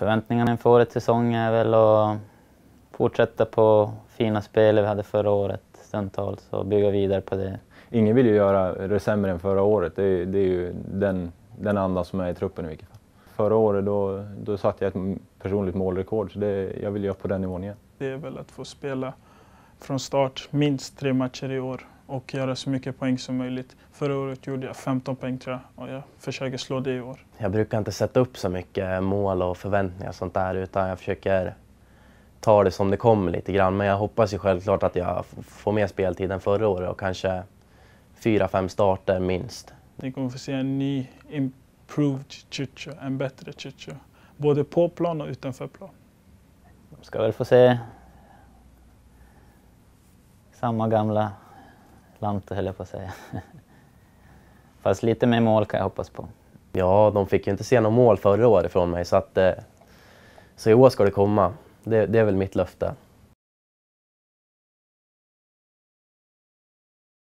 Förväntningarna inför årets säsong är väl att fortsätta på fina spel vi hade förra året stundtals och bygga vidare på det. Ingen vill ju göra det sämre än förra året. Det är, det är ju den, den andan som är i truppen i vilket fall. Förra året då, då satte jag ett personligt målrekord så det, jag vill ju upp på den nivån igen. Det är väl att få spela från start minst tre matcher i år och göra så mycket poäng som möjligt. Förra året gjorde jag 15 poäng tror jag och jag försöker slå det i år. Jag brukar inte sätta upp så mycket mål och förväntningar och sånt där utan jag försöker ta det som det kommer lite grann. Men jag hoppas ju självklart att jag får mer speltid än förra året och kanske fyra, fem starter minst. Ni kommer få se en ny improved Chicho, en bättre Chicho. Både på plan och utanför plan. Ska väl få se samma gamla slant höll jag på att säga. Fast lite mer mål kan jag hoppas på. Ja, de fick ju inte se några mål förra året från mig så att eh, så i år ska det komma. Det, det är väl mitt löfte.